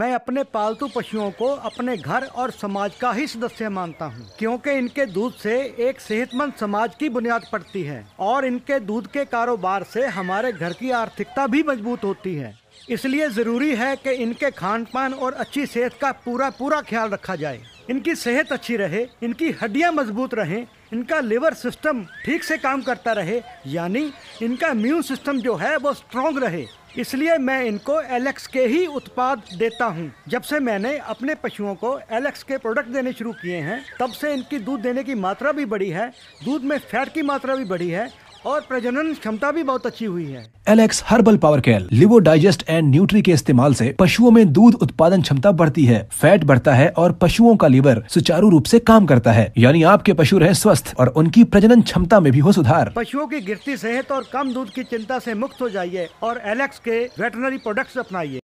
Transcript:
मैं अपने पालतू पशुओं को अपने घर और समाज का ही सदस्य मानता हूँ क्योंकि इनके दूध से एक सेहतमंद समाज की बुनियाद पड़ती है और इनके दूध के कारोबार से हमारे घर की आर्थिकता भी मजबूत होती है इसलिए ज़रूरी है कि इनके खान पान और अच्छी सेहत का पूरा पूरा ख्याल रखा जाए इनकी सेहत अच्छी रहे इनकी हड्डियाँ मजबूत रहें इनका लिवर सिस्टम ठीक से काम करता रहे यानी इनका इम्यून सिस्टम जो है वो स्ट्रॉन्ग रहे इसलिए मैं इनको एलेक्स के ही उत्पाद देता हूँ जब से मैंने अपने पशुओं को एलेक्स के प्रोडक्ट देने शुरू किए हैं तब से इनकी दूध देने की मात्रा भी बढ़ी है दूध में फैट की मात्रा भी बढ़ी है और प्रजनन क्षमता भी बहुत अच्छी हुई है Alex herbal power care Livo Digest and Nutri के इस्तेमाल से पशुओं में दूध उत्पादन क्षमता बढ़ती है फैट बढ़ता है और पशुओं का लीवर सुचारू रूप से काम करता है यानी आपके पशु रहे स्वस्थ और उनकी प्रजनन क्षमता में भी हो सुधार पशुओं की गिरती सेहत और कम दूध की चिंता ऐसी मुक्त हो जाइए और एलेक्स के वेटनरी प्रोडक्ट अपनाइए